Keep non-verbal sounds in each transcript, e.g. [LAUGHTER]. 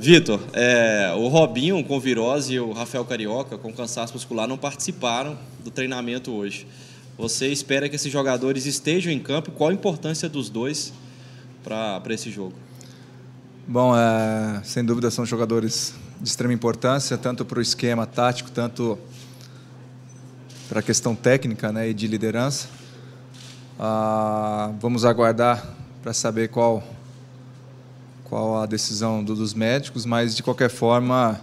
Vitor, é, o Robinho com virose e o Rafael Carioca com cansaço muscular não participaram do treinamento hoje. Você espera que esses jogadores estejam em campo? Qual a importância dos dois para esse jogo? Bom, é, sem dúvida são jogadores de extrema importância, tanto para o esquema tático, tanto para a questão técnica né, e de liderança. Ah, vamos aguardar para saber qual qual a decisão do, dos médicos, mas de qualquer forma,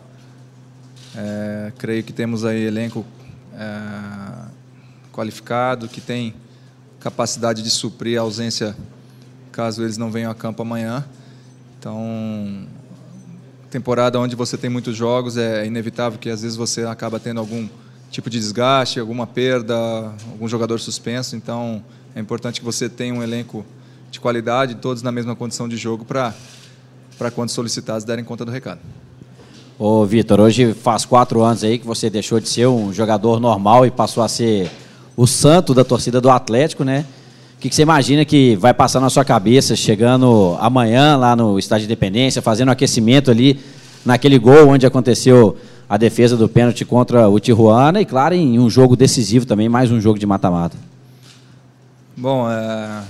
é, creio que temos aí elenco é, qualificado, que tem capacidade de suprir a ausência caso eles não venham a campo amanhã. Então, temporada onde você tem muitos jogos, é inevitável que às vezes você acaba tendo algum tipo de desgaste, alguma perda, algum jogador suspenso. Então, é importante que você tenha um elenco de qualidade, todos na mesma condição de jogo, para para quando solicitados derem conta do recado. Ô, Vitor, hoje faz quatro anos aí que você deixou de ser um jogador normal e passou a ser o santo da torcida do Atlético, né? O que, que, você imagina que vai passar na sua cabeça chegando amanhã lá no Estádio de Independência, fazendo um aquecimento ali naquele gol onde aconteceu a defesa do pênalti contra o Tijuana e, claro, em um jogo decisivo também, mais um jogo de mata-mata? Bom, é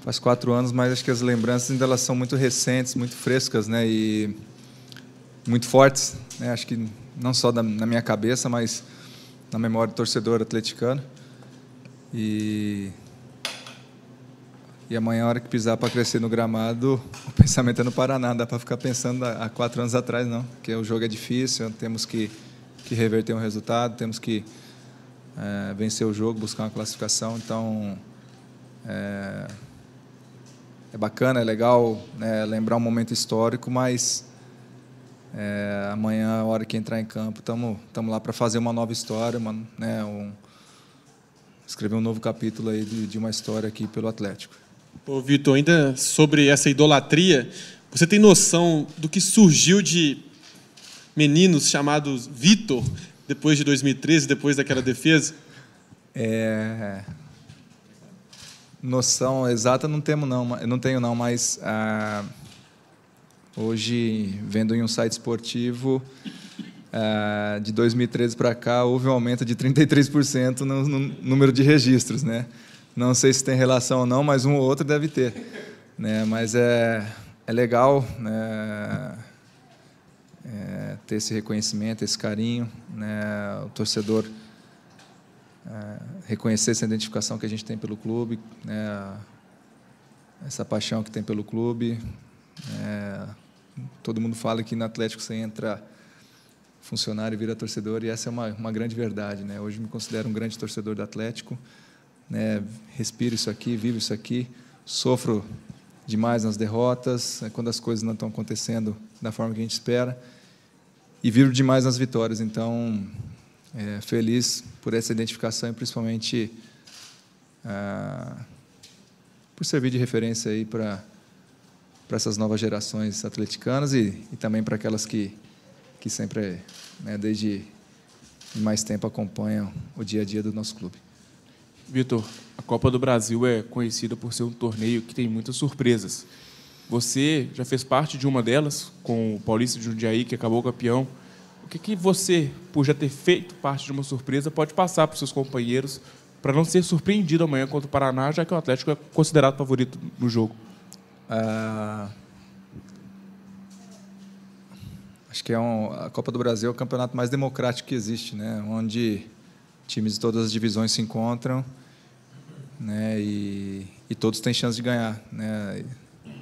faz quatro anos, mas acho que as lembranças ainda elas são muito recentes, muito frescas, né? E muito fortes, né? Acho que não só da, na minha cabeça, mas na memória do torcedor atleticano. E e amanhã, a hora que pisar para crescer no gramado, [LAUGHS] o pensamento é no Paraná. Dá para ficar pensando há quatro anos atrás, não. Porque o jogo é difícil, temos que, que reverter um resultado, temos que é, vencer o jogo, buscar uma classificação. Então, é, é bacana, é legal né, lembrar um momento histórico, mas é, amanhã, a hora que entrar em campo, estamos lá para fazer uma nova história, uma, né, um, escrever um novo capítulo aí de, de uma história aqui pelo Atlético. Ô, Vitor, ainda sobre essa idolatria, você tem noção do que surgiu de meninos chamados Vitor depois de 2013, depois daquela defesa? É, noção exata não temos não, não tenho não, mas ah, hoje vendo em um site esportivo ah, de 2013 para cá houve um aumento de 33% no, no, número de registros, né? Não sei se tem relação ou não, mas um ou outro deve ter, né? Mas é é legal né? é, ter esse reconhecimento, esse carinho, né? O torcedor é, reconhecer essa identificação que a gente tem pelo clube, né, essa paixão que tem pelo clube. É, todo mundo fala que no Atlético você entra funcionário e vira torcedor, e essa é uma, uma grande verdade. Né? Hoje me considero um grande torcedor do Atlético, né? respiro isso aqui, vivo isso aqui, sofro demais nas derrotas, né, quando as coisas não estão acontecendo da forma que a gente espera, e vivo demais nas vitórias. Então, é, feliz por essa identificação e principalmente ah, por servir de referência aí para para essas novas gerações atleticanas e, e também para aquelas que que sempre né, desde mais tempo acompanham o dia a dia do nosso clube. Vitor, a Copa do Brasil é conhecida por ser um torneio que tem muitas surpresas. Você já fez parte de uma delas, com o Paulista de Jundiaí, que acabou campeão que, que você, por já ter feito parte de uma surpresa, pode passar para os seus companheiros para não ser surpreendido amanhã contra o Paraná, já que o Atlético é considerado favorito no jogo? Ah, acho que é um, a Copa do Brasil é o campeonato mais democrático que existe, né? onde times de todas as divisões se encontram né? e, e todos têm chance de ganhar. Né?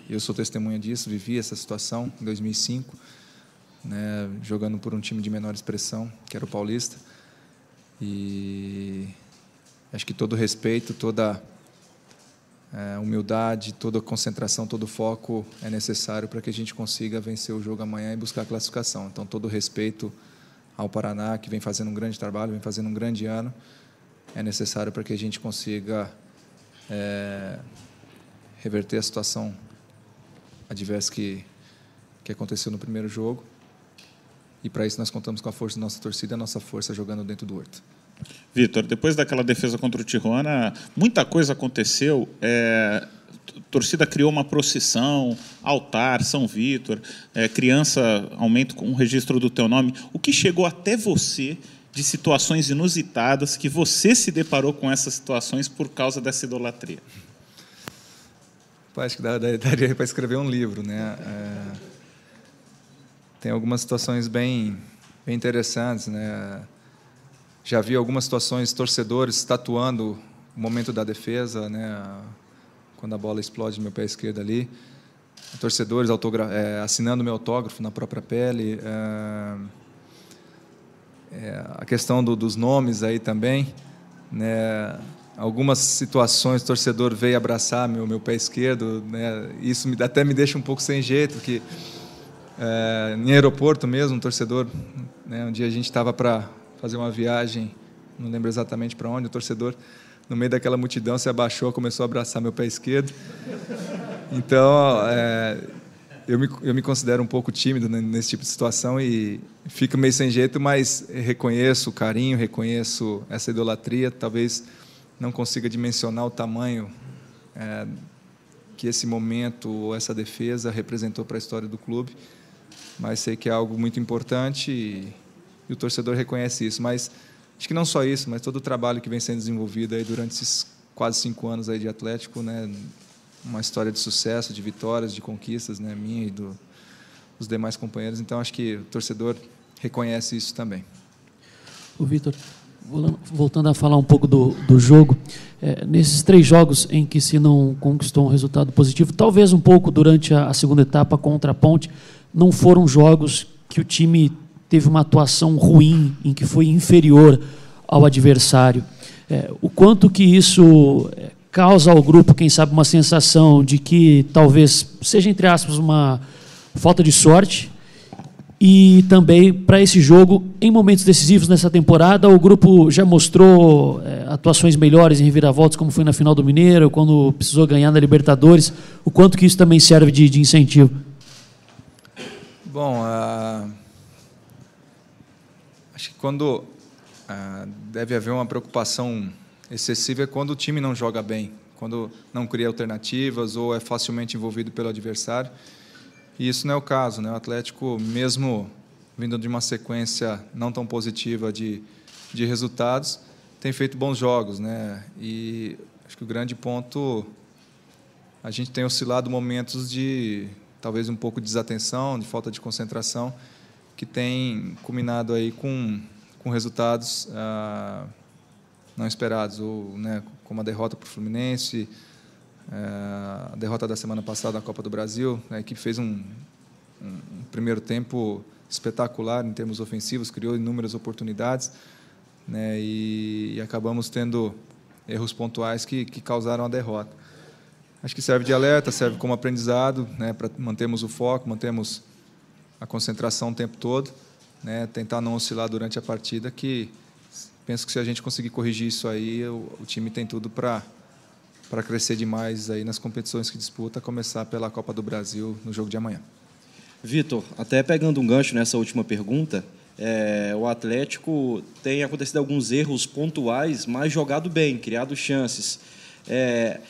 Eu sou testemunha disso, vivi essa situação em 2005 né, jogando por um time de menor expressão, que era o Paulista. E acho que todo respeito, toda é, humildade, toda concentração, todo foco é necessário para que a gente consiga vencer o jogo amanhã e buscar a classificação. Então, todo respeito ao Paraná, que vem fazendo um grande trabalho, vem fazendo um grande ano, é necessário para que a gente consiga é, reverter a situação adversa que, que aconteceu no primeiro jogo. E para isso nós contamos com a força da nossa torcida, a nossa força jogando dentro do Horto. Vitor, depois daquela defesa contra o Tijuana, muita coisa aconteceu. É, a torcida criou uma procissão, altar, São Vitor, é, criança, aumento com um registro do teu nome. O que chegou até você de situações inusitadas que você se deparou com essas situações por causa dessa idolatria? Pô, acho que daria para escrever um livro, né? É tem algumas situações bem, bem interessantes, né? Já vi algumas situações torcedores tatuando o momento da defesa, né? Quando a bola explode no meu pé esquerdo ali, torcedores é, assinando meu autógrafo na própria pele. É, é, a questão do, dos nomes aí também, né? algumas situações o torcedor veio abraçar meu, meu pé esquerdo, né? Isso me, até me deixa um pouco sem jeito que é, em aeroporto mesmo, um torcedor, né, um dia a gente estava para fazer uma viagem, não lembro exatamente para onde, o torcedor, no meio daquela multidão, se abaixou, começou a abraçar meu pé esquerdo. Então, é, eu, me, eu me considero um pouco tímido nesse tipo de situação e fico meio sem jeito, mas reconheço o carinho, reconheço essa idolatria, talvez não consiga dimensionar o tamanho é, que esse momento ou essa defesa representou para a história do clube mas sei que é algo muito importante e, e o torcedor reconhece isso. Mas acho que não só isso, mas todo o trabalho que vem sendo desenvolvido aí durante esses quase cinco anos aí de Atlético, né? Uma história de sucesso, de vitórias, de conquistas, né? Minha e do, dos demais companheiros. Então acho que o torcedor reconhece isso também. O Vitor, voltando a falar um pouco do, do jogo, é, nesses três jogos em que se não conquistou um resultado positivo, talvez um pouco durante a, a segunda etapa contra a Ponte, não foram jogos que o time teve uma atuação ruim, em que foi inferior ao adversário. É, o quanto que isso é, causa ao grupo, quem sabe, uma sensação de que talvez seja, entre aspas, uma falta de sorte. E também para esse jogo, em momentos decisivos nessa temporada, o grupo já mostrou é, atuações melhores em reviravoltas, como foi na final do Mineiro, quando precisou ganhar na Libertadores. O quanto que isso também serve de, de incentivo? Bom, uh, acho que quando uh, deve haver uma preocupação excessiva é quando o time não joga bem, quando não cria alternativas ou é facilmente envolvido pelo adversário. E isso não é o caso, né? O Atlético, mesmo vindo de uma sequência não tão positiva de, de resultados, tem feito bons jogos, né? E acho que o grande ponto a gente tem oscilado momentos de talvez um pouco de desatenção, de falta de concentração, que tem culminado aí com, com resultados ah, não esperados, ou né, como a derrota para o Fluminense, ah, a derrota da semana passada na Copa do Brasil. Né, a equipe fez um, um primeiro tempo espetacular em termos ofensivos, criou inúmeras oportunidades, né, e, e, acabamos tendo erros pontuais que, que causaram a derrota. Acho que serve de alerta, serve como aprendizado, né, para mantermos o foco, mantermos a concentração o tempo todo, né, tentar não oscilar durante a partida, que penso que se a gente conseguir corrigir isso aí, o, o time tem tudo para para crescer demais aí nas competições que disputa, começar pela Copa do Brasil no jogo de amanhã. Vitor, até pegando um gancho nessa última pergunta, é, o Atlético tem acontecido alguns erros pontuais, mas jogado bem, criado chances. É,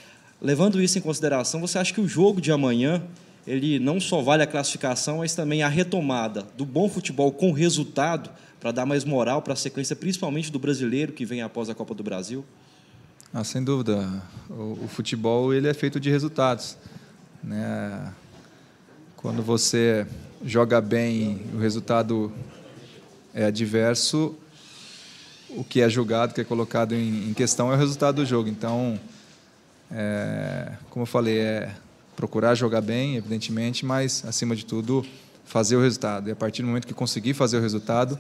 Levando isso em consideração, você acha que o jogo de amanhã ele não só vale a classificação, mas também a retomada do bom futebol com resultado para dar mais moral para a sequência, principalmente do brasileiro que vem após a Copa do Brasil? Ah, sem dúvida. O, o futebol ele é feito de resultados. Né? Quando você joga bem, o resultado é adverso, o que é julgado, o que é colocado em, em questão é o resultado do jogo. Então, é, como eu falei, é procurar jogar bem, evidentemente, mas, acima de tudo, fazer o resultado. E a partir do momento que conseguir fazer o resultado,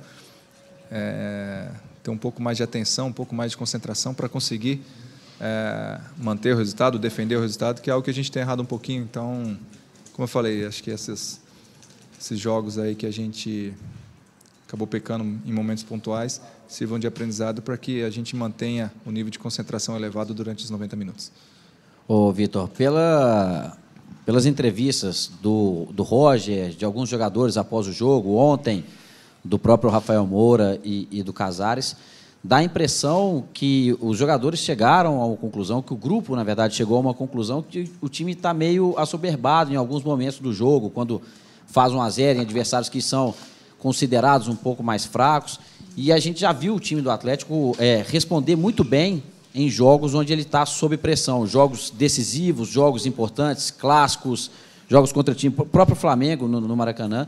é, ter um pouco mais de atenção, um pouco mais de concentração para conseguir é, manter o resultado, defender o resultado, que é algo que a gente tem errado um pouquinho. Então, como eu falei, acho que esses, esses jogos aí que a gente acabou pecando em momentos pontuais sirvam de aprendizado para que a gente mantenha o nível de concentração elevado durante os 90 minutos. Ô, Vitor, pela, pelas entrevistas do, do Roger, de alguns jogadores após o jogo, ontem, do próprio Rafael Moura e, e do Casares, dá a impressão que os jogadores chegaram a uma conclusão, que o grupo, na verdade, chegou a uma conclusão que o time está meio assoberbado em alguns momentos do jogo, quando faz um a zero em adversários que são considerados um pouco mais fracos. E a gente já viu o time do Atlético é, responder muito bem em jogos onde ele está sob pressão, jogos decisivos, jogos importantes, clássicos, jogos contra time, o próprio Flamengo no, no Maracanã.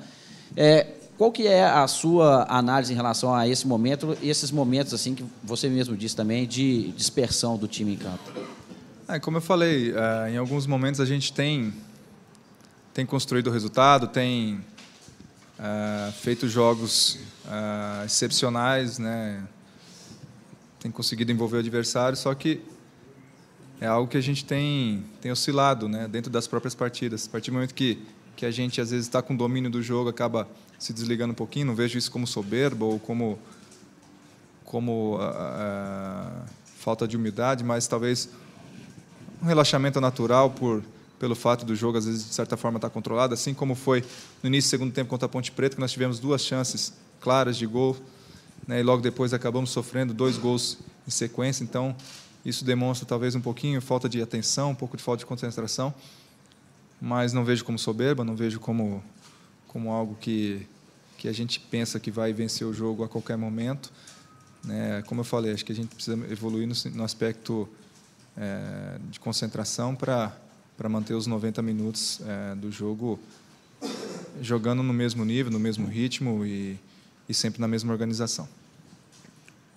É, qual que é a sua análise em relação a esse momento e esses momentos assim que você mesmo disse também de dispersão do time em campo? É, como eu falei, é, em alguns momentos a gente tem tem construído o resultado, tem é, feito jogos é, excepcionais, né? tem conseguido envolver o adversário, só que é algo que a gente tem, tem oscilado né, dentro das próprias partidas. A partir do momento que, que a gente, às vezes, está com o domínio do jogo, acaba se desligando um pouquinho. Não vejo isso como soberba ou como, como uh, falta de humildade, mas talvez um relaxamento natural por pelo fato do jogo, às vezes, de certa forma, estar tá controlado, assim como foi no início do segundo tempo contra a Ponte Preta, que nós tivemos duas chances claras de gol né, e logo depois acabamos sofrendo dois gols em sequência, então isso demonstra talvez um pouquinho falta de atenção, um pouco de falta de concentração, mas não vejo como soberba, não vejo como, como algo que, que a gente pensa que vai vencer o jogo a qualquer momento. Né? Como eu falei, acho que a gente precisa evoluir no, no aspecto é, de concentração para manter os 90 minutos é, do jogo jogando no mesmo nível, no mesmo ritmo e, e sempre na mesma organização.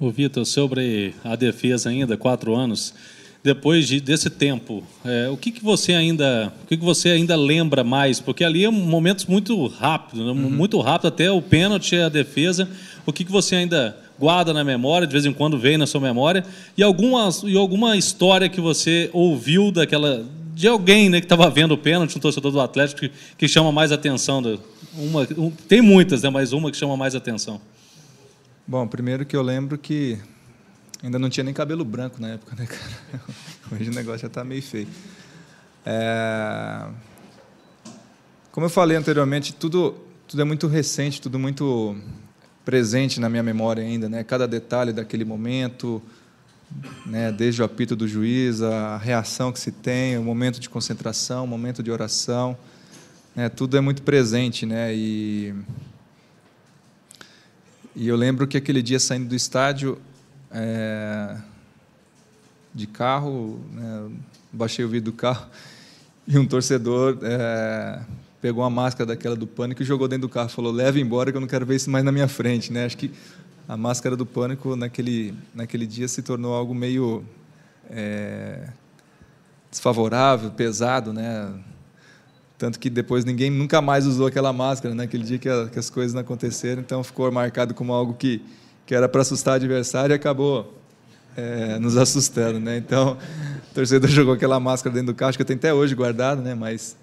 O Vitor, sobre a defesa ainda, quatro anos, depois de, desse tempo, é, o que, que você ainda, o que, que você ainda lembra mais? Porque ali é um momentos muito rápido, né? uhum. muito rápido até o pênalti, a defesa. O que, que você ainda guarda na memória, de vez em quando vem na sua memória e alguma e alguma história que você ouviu daquela de alguém né, que estava vendo o pênalti, um torcedor do Atlético que, que chama mais atenção. Do, uma, um, tem muitas, né, mas uma que chama mais atenção. Bom, primeiro que eu lembro que ainda não tinha nem cabelo branco na época, né, cara? [LAUGHS] Hoje o negócio já está meio feio. É... Como eu falei anteriormente, tudo, tudo é muito recente, tudo muito presente na minha memória ainda, né? Cada detalhe daquele momento, né? Desde o apito do juiz, a reação que se tem, o momento de concentração, o momento de oração, né? Tudo é muito presente, né? E e eu lembro que aquele dia saindo do estádio é, de carro, né, baixei o vidro do carro [LAUGHS] e um torcedor é, pegou uma máscara daquela do pânico e jogou dentro do carro. Falou: leva embora que eu não quero ver isso mais na minha frente. Né? Acho que a máscara do pânico naquele, naquele dia se tornou algo meio é, desfavorável, pesado, né? Tanto que depois ninguém nunca mais usou aquela máscara, naquele né? dia que, a, que, as coisas não aconteceram, então ficou marcado como algo que, que era para assustar o adversário e acabou é, nos assustando. Né? Então, o torcedor [LAUGHS] jogou aquela máscara dentro do carro, que eu tenho até hoje guardado, né? mas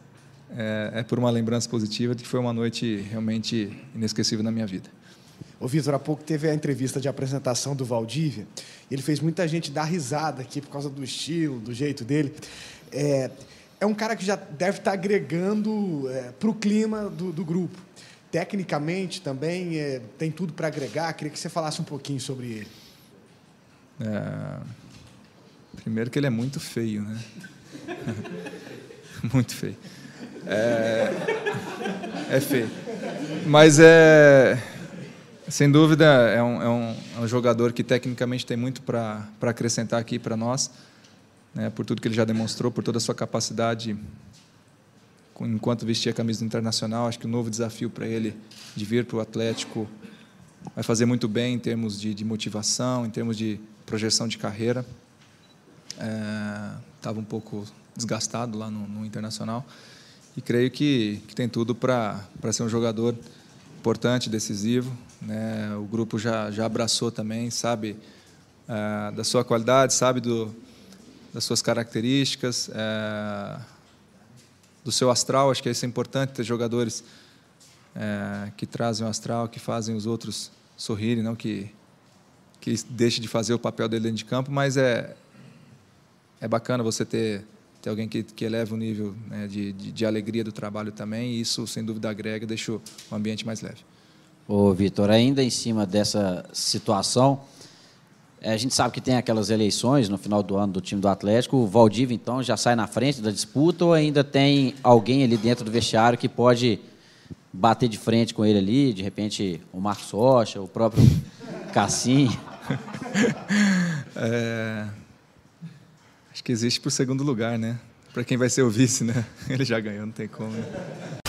é, é por uma lembrança positiva de que foi uma noite realmente inesquecível na minha vida. Ô, Vitor, há pouco teve a entrevista de apresentação do Valdívia. Ele fez muita gente dar risada aqui por causa do estilo, do jeito dele. É, é um cara que já deve estar agregando é, para o clima do, do, grupo. Tecnicamente também é, tem tudo para agregar. Queria que você falasse um pouquinho sobre ele. É... Primeiro que ele é muito feio, né? [LAUGHS] muito feio. É, é... feio. Mas é. Sem dúvida, é um, é um, é um jogador que tecnicamente tem muito para acrescentar aqui para nós né, por tudo que ele já demonstrou, por toda a sua capacidade enquanto vestia a camisa do Internacional. Acho que o um novo desafio para ele de vir para o Atlético vai fazer muito bem em termos de, de motivação, em termos de projeção de carreira. Estava é, um pouco desgastado lá no, no Internacional e creio que, que tem tudo para ser um jogador importante, decisivo. Né? O grupo já, já abraçou também, sabe é, da sua qualidade, sabe do, das suas características, é, do seu astral. Acho que isso é importante ter jogadores é, que trazem o astral, que fazem os outros sorrirem, não que que deixe de fazer o papel dele dentro de campo, mas é é bacana você ter ter alguém que, que eleva o nível né, de, de, de, alegria do trabalho também, e isso, sem dúvida, agrega e deixa o ambiente mais leve. Ô, Vitor, ainda em cima dessa situação, é, a gente sabe que tem aquelas eleições no final do ano do time do Atlético. O Valdiva então, já sai na frente da disputa ou ainda tem alguém ali dentro do vestiário que pode bater de frente com ele ali? De repente, o Marcos Rocha, o próprio [LAUGHS] Cassim? é... Acho que existe para o segundo lugar, né? Para quem vai ser o vice, né? [LAUGHS] Ele já ganhou, não tem como. Né?